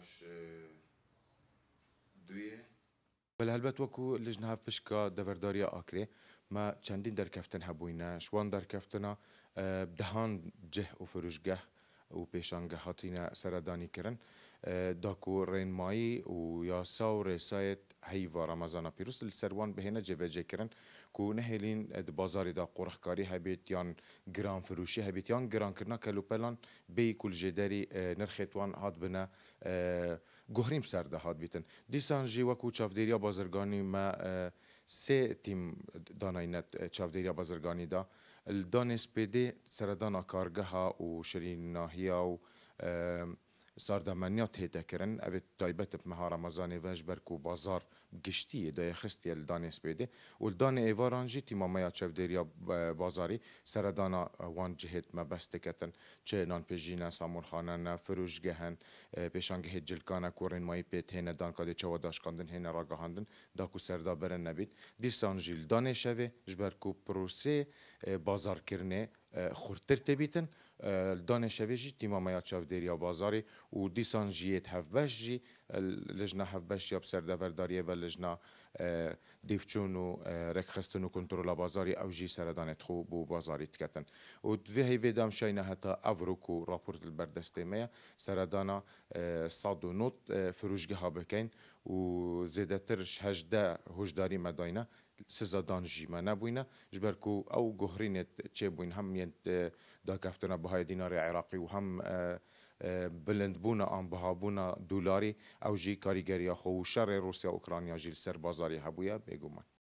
باش آه، دویه ولی هلبت وکو لجن هف پشکا دورداری آکره ما چندین درکفتن هبوینه شوان درکفتنا آه، دهان جه و فروشگه و پیشانگه هاتینه سردانی دا کورین مایی و یاسا و رسایت هیوا رمضان پیروس لسروان بهینا جبه جکرن کو نهلین د بازار دا قرخکاری هبیت یان گران فروشی هبیت یان گران کرنا کلوپلان بی کل جدری نرختوان هات بنا گهریم سر ده هات بیتن دیسان جی وکو چافدیریا بازرگانی ما سه تیم داناینت چافدیریا بازرگانی دا دان اسپیدی سردان کارگه ها و شرین ناهیا و ساردەمەنیات هێدەکردن ئەوێت تایبەت مەها ڕەمەزانێ vej ber ku bazar giştiye de xistiye li danê spêdê û li danê êvaran jî tîmameya çevdêriya bazarî seredana wan cihêt me bes diketin çi nanpêjîne samûrxanene firûjge hen pêşangehê cilkana ku rênmayî pêt hêne dankadê çawa daşkandin hêne ragahandin da ku serdaberin nebît dîsan jî li danê şevê ji ber ku prosê bazarkirinê خورتر تبیتن دانشوی جی تیما میا چاودیری یا بازاری و دیسان جیت هفبش جی لجنا هفبش یا بسردورداری و لجنا دیفچون و رکخستن و کنترول بازاری او جی سردانت خو بو بازاری تکتن و دوی هیوی دام شاینا حتا افروک و راپورت البردسته میا سردانا صد و نوت فروشگه ها بکن و زیده ترش هجده هجداری مداینه سزادان جیما نبوینه جبر کو او گهرین چه بوین هم یت دا کفتنا بهای دینار عراقی و هم بلندبونا آن بهابونا دولاری او جی کاریگری خو شر روسیا اوکرانیا جیل سر بازاری هبویا بگو من